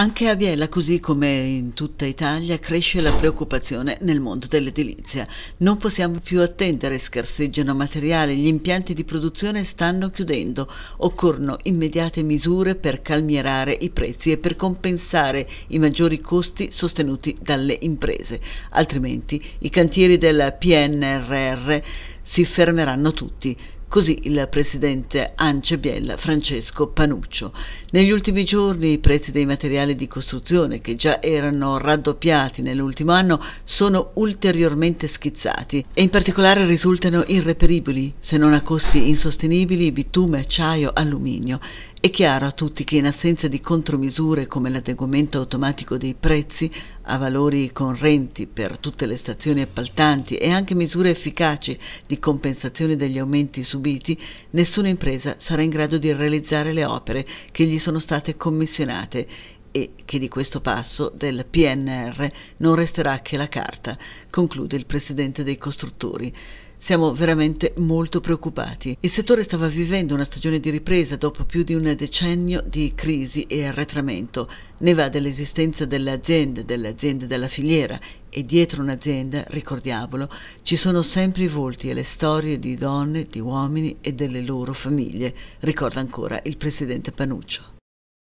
Anche a Biella, così come in tutta Italia, cresce la preoccupazione nel mondo dell'edilizia. Non possiamo più attendere, scarseggiano materiali, gli impianti di produzione stanno chiudendo. Occorrono immediate misure per calmierare i prezzi e per compensare i maggiori costi sostenuti dalle imprese. Altrimenti i cantieri del PNRR si fermeranno tutti così il presidente Ance Biella Francesco Panuccio. Negli ultimi giorni i prezzi dei materiali di costruzione, che già erano raddoppiati nell'ultimo anno, sono ulteriormente schizzati e in particolare risultano irreperibili, se non a costi insostenibili, bitume, acciaio, alluminio. È chiaro a tutti che in assenza di contromisure come l'adeguamento automatico dei prezzi a valori correnti per tutte le stazioni appaltanti e anche misure efficaci di compensazione degli aumenti subiti, nessuna impresa sarà in grado di realizzare le opere che gli sono state commissionate e che di questo passo del PNR non resterà che la carta, conclude il presidente dei costruttori. Siamo veramente molto preoccupati. Il settore stava vivendo una stagione di ripresa dopo più di un decennio di crisi e arretramento. Ne va dell'esistenza delle aziende, delle aziende della filiera e dietro un'azienda, ricordiamolo, ci sono sempre i volti e le storie di donne, di uomini e delle loro famiglie, ricorda ancora il presidente Panuccio.